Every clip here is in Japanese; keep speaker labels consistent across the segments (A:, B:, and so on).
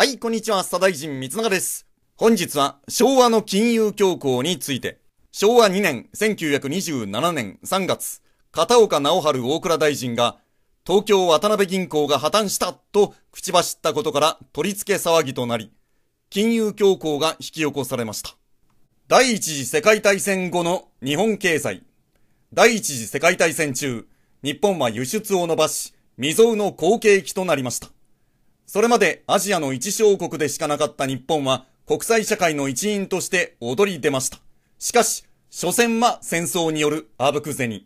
A: はい、こんにちは、スタ大臣三永です。本日は昭和の金融恐慌について、昭和2年1927年3月、片岡直春大倉大臣が、東京渡辺銀行が破綻したと口走ったことから取り付け騒ぎとなり、金融恐慌が引き起こされました。第一次世界大戦後の日本経済。第一次世界大戦中、日本は輸出を伸ばし、未曾有の好景気となりました。それまでアジアの一小国でしかなかった日本は国際社会の一員として踊り出ました。しかし、所詮は戦争によるあぶく銭。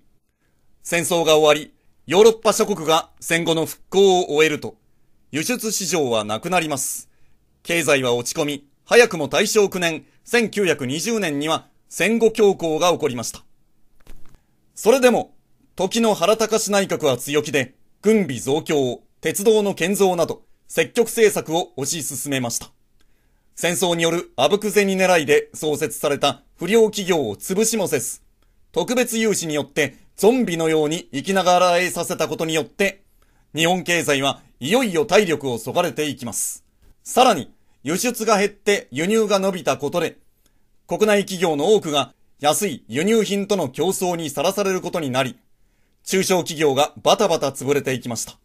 A: 戦争が終わり、ヨーロッパ諸国が戦後の復興を終えると、輸出市場はなくなります。経済は落ち込み、早くも大正9年、1920年には戦後恐慌が起こりました。それでも、時の原隆内閣は強気で、軍備増強、鉄道の建造など、積極政策を推し進めました。戦争によるあぶく銭狙いで創設された不良企業を潰しもせず、特別融資によってゾンビのように生きながらえさせたことによって、日本経済はいよいよ体力を削がれていきます。さらに、輸出が減って輸入が伸びたことで、国内企業の多くが安い輸入品との競争にさらされることになり、中小企業がバタバタ潰れていきました。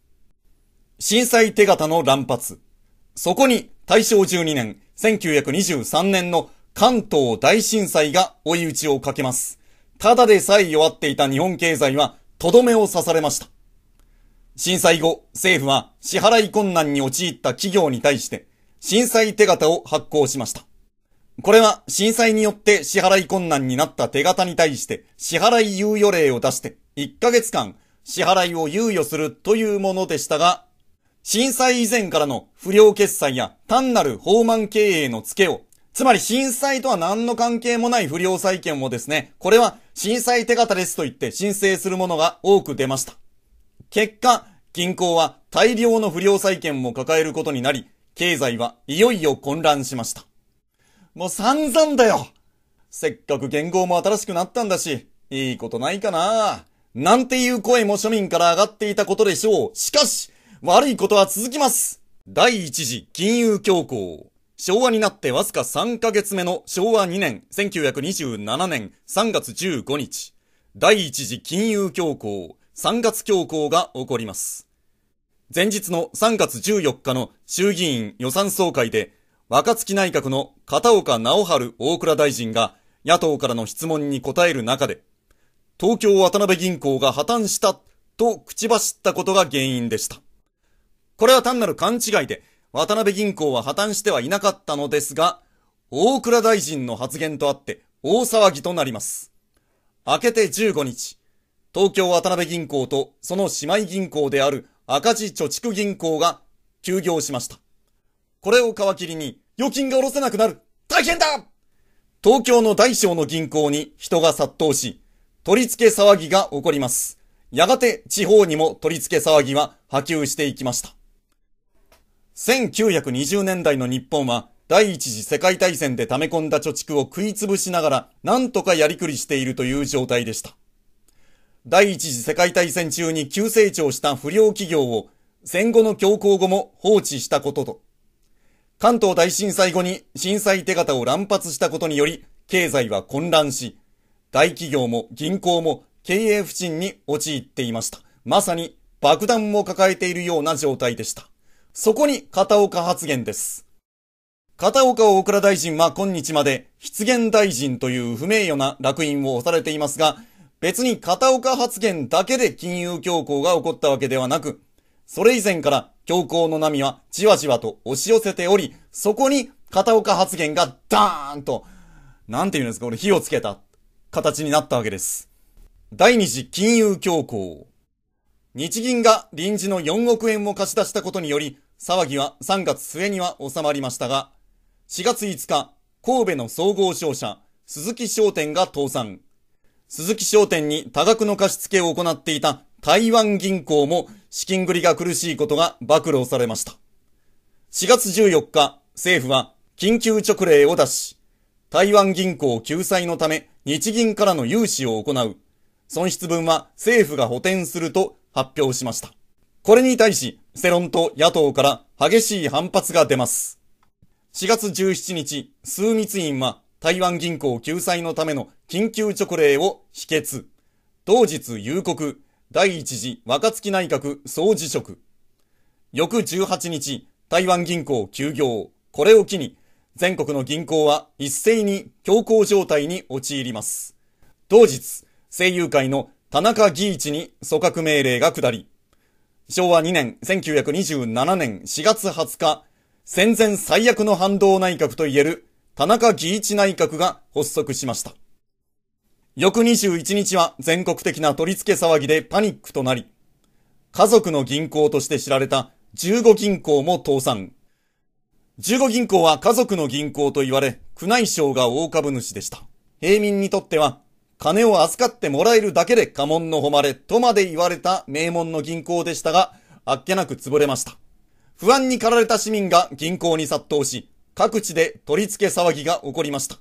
A: 震災手形の乱発。そこに大正12年、1923年の関東大震災が追い打ちをかけます。ただでさえ弱っていた日本経済はとどめを刺されました。震災後、政府は支払い困難に陥った企業に対して、震災手形を発行しました。これは震災によって支払い困難になった手形に対して支払い猶予令を出して1ヶ月間支払いを猶予するというものでしたが、震災以前からの不良決済や単なる放満経営のツケを、つまり震災とは何の関係もない不良債権をですね、これは震災手形ですと言って申請するものが多く出ました。結果、銀行は大量の不良債権も抱えることになり、経済はいよいよ混乱しました。もう散々だよせっかく言語も新しくなったんだし、いいことないかななんていう声も庶民から上がっていたことでしょう。しかし、悪いことは続きます第1次金融恐慌。昭和になってわずか3ヶ月目の昭和2年1927年3月15日、第1次金融恐慌、3月恐慌が起こります。前日の3月14日の衆議院予算総会で、若月内閣の片岡直春大倉大臣が野党からの質問に答える中で、東京渡辺銀行が破綻したと口走ったことが原因でした。これは単なる勘違いで、渡辺銀行は破綻してはいなかったのですが、大倉大臣の発言とあって大騒ぎとなります。明けて15日、東京渡辺銀行とその姉妹銀行である赤字貯蓄銀行が休業しました。これを皮切りに預金が下ろせなくなる大変だ東京の大小の銀行に人が殺到し、取り付け騒ぎが起こります。やがて地方にも取り付け騒ぎは波及していきました。1920年代の日本は第一次世界大戦で溜め込んだ貯蓄を食い潰しながら何とかやりくりしているという状態でした。第一次世界大戦中に急成長した不良企業を戦後の強行後も放置したことと、関東大震災後に震災手形を乱発したことにより経済は混乱し、大企業も銀行も経営不振に陥っていました。まさに爆弾を抱えているような状態でした。そこに片岡発言です。片岡大倉大臣は今日まで、失言大臣という不名誉な落印を押されていますが、別に片岡発言だけで金融恐慌が起こったわけではなく、それ以前から恐慌の波はじわじわと押し寄せており、そこに片岡発言がダーンと、なんて言うんですか、これ火をつけた形になったわけです。第二次金融恐慌。日銀が臨時の4億円を貸し出したことにより、騒ぎは3月末には収まりましたが、4月5日、神戸の総合商社、鈴木商店が倒産。鈴木商店に多額の貸付を行っていた台湾銀行も資金繰りが苦しいことが暴露されました。4月14日、政府は緊急直令を出し、台湾銀行救済のため日銀からの融資を行う、損失分は政府が補填すると発表しました。これに対し、世論と野党から激しい反発が出ます。4月17日、枢密院は台湾銀行救済のための緊急直令を否決。同日夕刻、第一次若月内閣総辞職。翌18日、台湾銀行休業。これを機に、全国の銀行は一斉に強行状態に陥ります。同日、声優会の田中義一に組閣命令が下り、昭和2年、1927年4月20日、戦前最悪の反動内閣といえる田中義一内閣が発足しました。翌21日は全国的な取り付け騒ぎでパニックとなり、家族の銀行として知られた15銀行も倒産。15銀行は家族の銀行と言われ、宮内省が大株主でした。平民にとっては金を預かってもらえるだけで家紋の誉れとまで言われた名門の銀行でしたが、あっけなく潰れました。不安に駆られた市民が銀行に殺到し、各地で取り付け騒ぎが起こりました。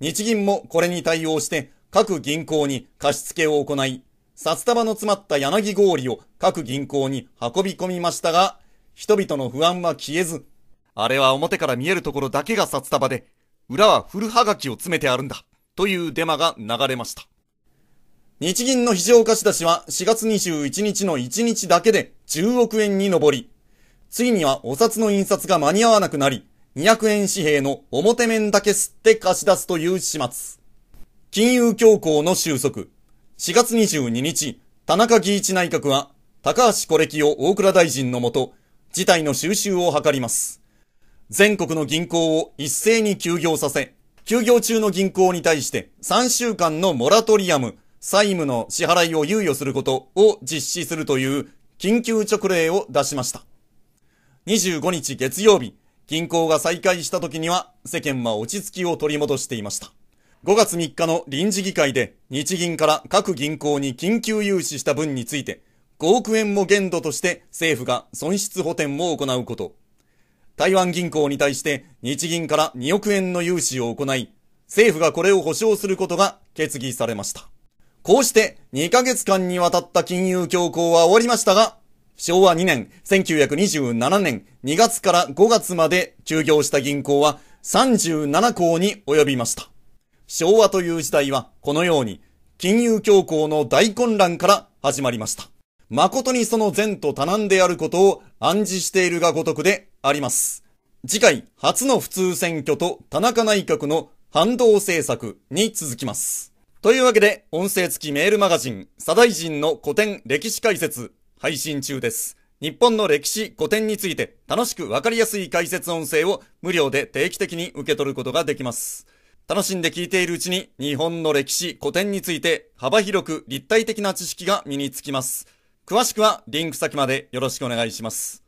A: 日銀もこれに対応して各銀行に貸付を行い、札束の詰まった柳氷を各銀行に運び込みましたが、人々の不安は消えず、あれは表から見えるところだけが札束で、裏は古はがきを詰めてあるんだ。というデマが流れました。日銀の非常貸し出しは4月21日の1日だけで10億円に上り、ついにはお札の印刷が間に合わなくなり、200円紙幣の表面だけ吸って貸し出すという始末。金融恐慌の収束。4月22日、田中義一内閣は、高橋小歴を大倉大臣のもと、事態の収集を図ります。全国の銀行を一斉に休業させ、休業中の銀行に対して3週間のモラトリアム、債務の支払いを猶予することを実施するという緊急直令を出しました。25日月曜日、銀行が再開した時には世間は落ち着きを取り戻していました。5月3日の臨時議会で日銀から各銀行に緊急融資した分について5億円も限度として政府が損失補填を行うこと台湾銀行に対して日銀から2億円の融資を行い、政府がこれを保証することが決議されました。こうして2ヶ月間にわたった金融恐慌は終わりましたが、昭和2年、1927年2月から5月まで休業した銀行は37校に及びました。昭和という時代はこのように金融恐慌の大混乱から始まりました。誠にその前途多難であることを暗示しているがごとくであります。次回、初の普通選挙と田中内閣の反動政策に続きます。というわけで、音声付きメールマガジン、左大臣の古典歴史解説、配信中です。日本の歴史、古典について楽しくわかりやすい解説音声を無料で定期的に受け取ることができます。楽しんで聞いているうちに日本の歴史、古典について幅広く立体的な知識が身につきます。詳しくはリンク先までよろしくお願いします。